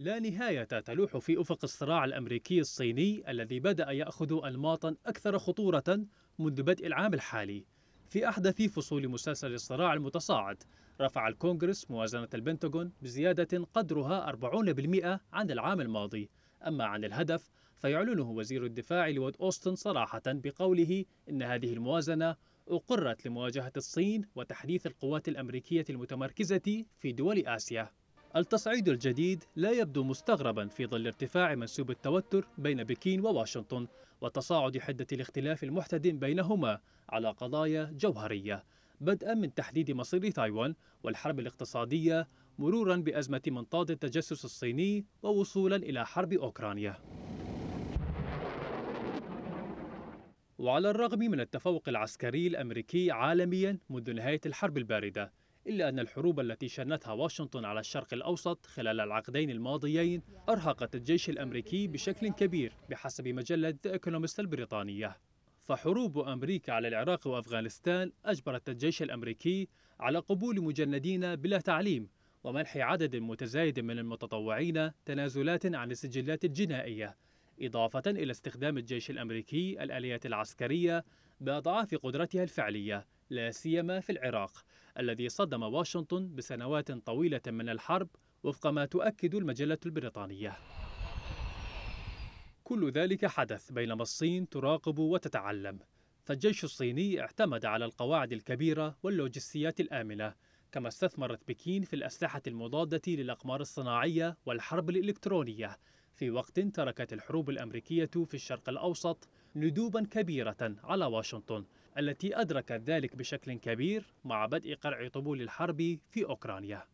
لا نهاية تلوح في أفق الصراع الأمريكي الصيني الذي بدأ يأخذ أنماطا أكثر خطورة منذ بدء العام الحالي في أحدث فصول مسلسل الصراع المتصاعد رفع الكونغرس موازنة البنتاغون بزيادة قدرها 40% عن العام الماضي أما عن الهدف فيعلنه وزير الدفاع لود أوستن صراحة بقوله إن هذه الموازنة أقرت لمواجهة الصين وتحديث القوات الأمريكية المتمركزة في دول آسيا التصعيد الجديد لا يبدو مستغربا في ظل ارتفاع منسوب التوتر بين بكين وواشنطن وتصاعد حدة الاختلاف المحتدم بينهما على قضايا جوهرية بدءا من تحديد مصير تايوان والحرب الاقتصادية مرورا بأزمة منطاد التجسس الصيني ووصولا إلى حرب أوكرانيا وعلى الرغم من التفوق العسكري الأمريكي عالميا منذ نهاية الحرب الباردة إلا أن الحروب التي شنتها واشنطن على الشرق الأوسط خلال العقدين الماضيين أرهقت الجيش الأمريكي بشكل كبير بحسب مجلة إيكونومست البريطانية فحروب أمريكا على العراق وأفغانستان أجبرت الجيش الأمريكي على قبول مجندين بلا تعليم ومنح عدد متزايد من المتطوعين تنازلات عن السجلات الجنائية إضافة إلى استخدام الجيش الأمريكي الآليات العسكرية بأضعاف قدرتها الفعلية لا سيما في العراق الذي صدم واشنطن بسنوات طويلة من الحرب وفق ما تؤكد المجلة البريطانية كل ذلك حدث بينما الصين تراقب وتتعلم فالجيش الصيني اعتمد على القواعد الكبيرة واللوجستيات الآمنة كما استثمرت بكين في الأسلحة المضادة للأقمار الصناعية والحرب الإلكترونية في وقت تركت الحروب الأمريكية في الشرق الأوسط ندوبا كبيرة على واشنطن التي أدركت ذلك بشكل كبير مع بدء قرع طبول الحرب في أوكرانيا